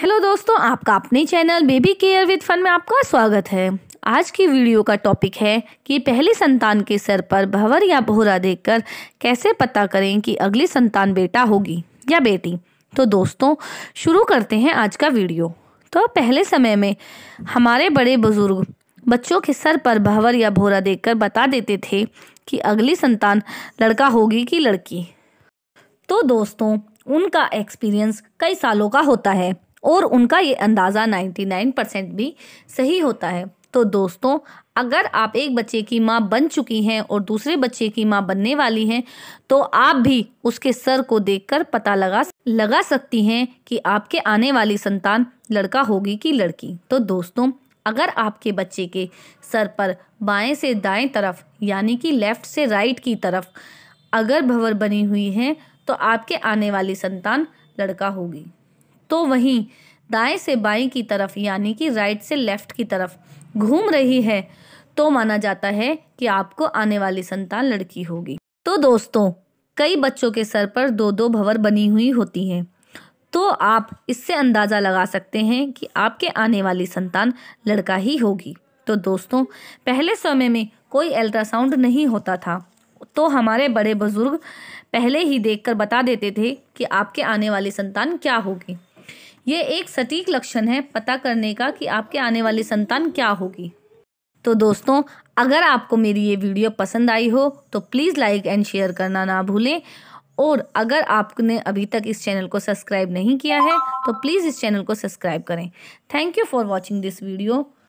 hello दोस्तों आपका अपने channel baby care with fun में आपका स्वागत है आज की वीडियो का टॉपिक है कि पहली संतान के सर पर भंवर या भोरा देखकर कैसे पता करें कि अगली संतान बेटा होगी या बेटी तो दोस्तों शुरू करते हैं आज का वीडियो तो पहले समय में हमारे बड़े बुजुर्ग बच्चों के सर पर भंवर या भोरा देख बता देते थे कि अगली संतान लड़का होगी कि लड़की तो दोस्तों उनका एक्सपीरियंस कई सालों का होता है और उनका ये अंदाज़ा 99% भी सही होता है तो दोस्तों अगर आप एक बच्चे की माँ बन चुकी हैं और दूसरे बच्चे की माँ बनने वाली हैं तो आप भी उसके सर को देखकर पता लगा लगा सकती हैं कि आपके आने वाली संतान लड़का होगी कि लड़की तो दोस्तों अगर आपके बच्चे के सर पर बाएं से दाएं तरफ यानी कि लेफ़्ट से राइट की तरफ अगर भंवर बनी हुई है तो आपके आने वाली संतान लड़का होगी तो वहीं दाएं से बाएं की तरफ यानी कि राइट से लेफ्ट की तरफ घूम रही है तो माना जाता है कि आपको आने वाली संतान लड़की होगी तो दोस्तों कई बच्चों के सर पर दो दो भंवर बनी हुई होती हैं तो आप इससे अंदाज़ा लगा सकते हैं कि आपके आने वाली संतान लड़का ही होगी तो दोस्तों पहले समय में कोई अल्ट्रासाउंड नहीं होता था तो हमारे बड़े बुज़ुर्ग पहले ही देखकर बता देते थे कि आपके आने वाली संतान क्या होगी ये एक सटीक लक्षण है पता करने का कि आपके आने वाली संतान क्या होगी तो दोस्तों अगर आपको मेरी ये वीडियो पसंद आई हो तो प्लीज़ लाइक एंड शेयर करना ना भूलें और अगर आपने अभी तक इस चैनल को सब्सक्राइब नहीं किया है तो प्लीज़ इस चैनल को सब्सक्राइब करें thank you for watching this video